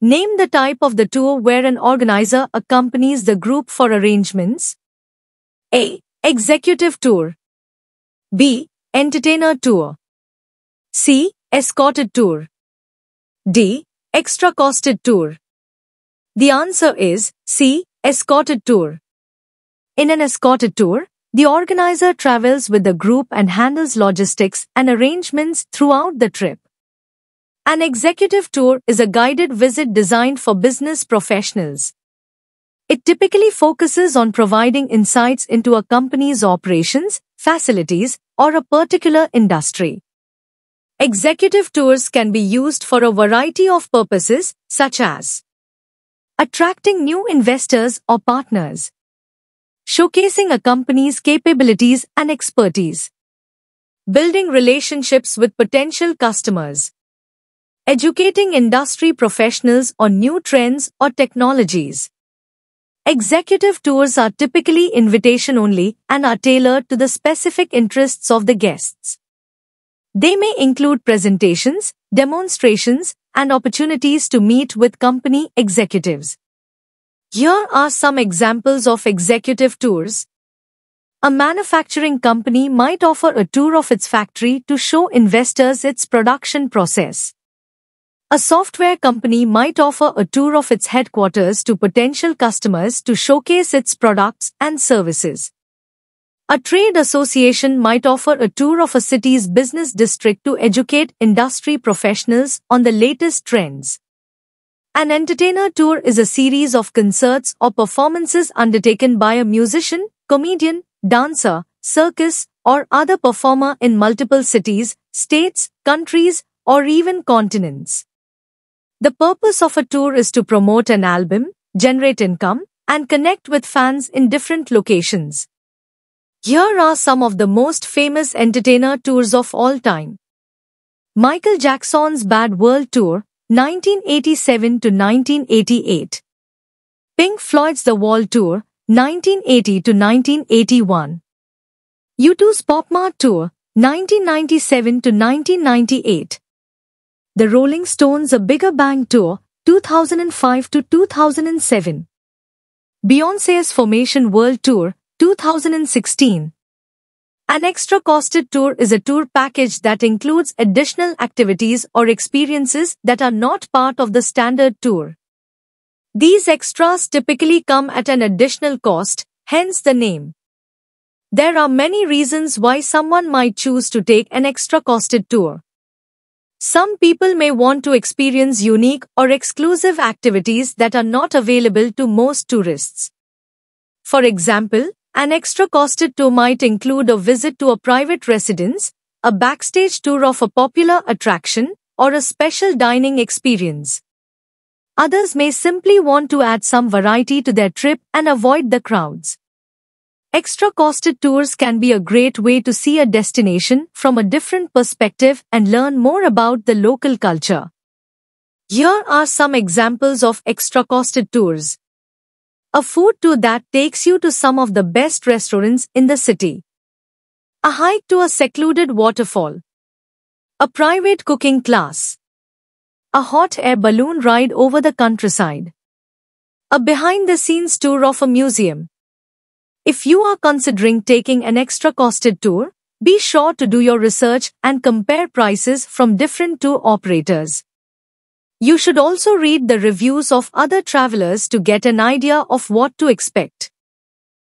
Name the type of the tour where an organizer accompanies the group for arrangements. A. Executive tour. B. Entertainer tour. C. Escorted tour. D. Extra costed tour. The answer is C. Escorted tour. In an escorted tour, the organizer travels with the group and handles logistics and arrangements throughout the trip. An executive tour is a guided visit designed for business professionals. It typically focuses on providing insights into a company's operations, facilities, or a particular industry. Executive tours can be used for a variety of purposes, such as attracting new investors or partners, showcasing a company's capabilities and expertise, building relationships with potential customers, Educating industry professionals on new trends or technologies. Executive tours are typically invitation only and are tailored to the specific interests of the guests. They may include presentations, demonstrations, and opportunities to meet with company executives. Here are some examples of executive tours. A manufacturing company might offer a tour of its factory to show investors its production process. A software company might offer a tour of its headquarters to potential customers to showcase its products and services. A trade association might offer a tour of a city's business district to educate industry professionals on the latest trends. An entertainer tour is a series of concerts or performances undertaken by a musician, comedian, dancer, circus, or other performer in multiple cities, states, countries, or even continents. The purpose of a tour is to promote an album, generate income, and connect with fans in different locations. Here are some of the most famous entertainer tours of all time. Michael Jackson's Bad World Tour, 1987 to 1988. Pink Floyd's The Wall Tour, 1980 to 1981. U2's PopMart Tour, 1997 to 1998. The Rolling Stones' A Bigger Bang Tour, 2005 to 2007. Beyonce's Formation World Tour, 2016. An extra costed tour is a tour package that includes additional activities or experiences that are not part of the standard tour. These extras typically come at an additional cost, hence the name. There are many reasons why someone might choose to take an extra costed tour. Some people may want to experience unique or exclusive activities that are not available to most tourists. For example, an extra costed tour might include a visit to a private residence, a backstage tour of a popular attraction, or a special dining experience. Others may simply want to add some variety to their trip and avoid the crowds. Extra costed tours can be a great way to see a destination from a different perspective and learn more about the local culture. Here are some examples of extra costed tours. A food tour that takes you to some of the best restaurants in the city. A hike to a secluded waterfall. A private cooking class. A hot air balloon ride over the countryside. A behind the scenes tour of a museum. If you are considering taking an extra costed tour, be sure to do your research and compare prices from different tour operators. You should also read the reviews of other travelers to get an idea of what to expect.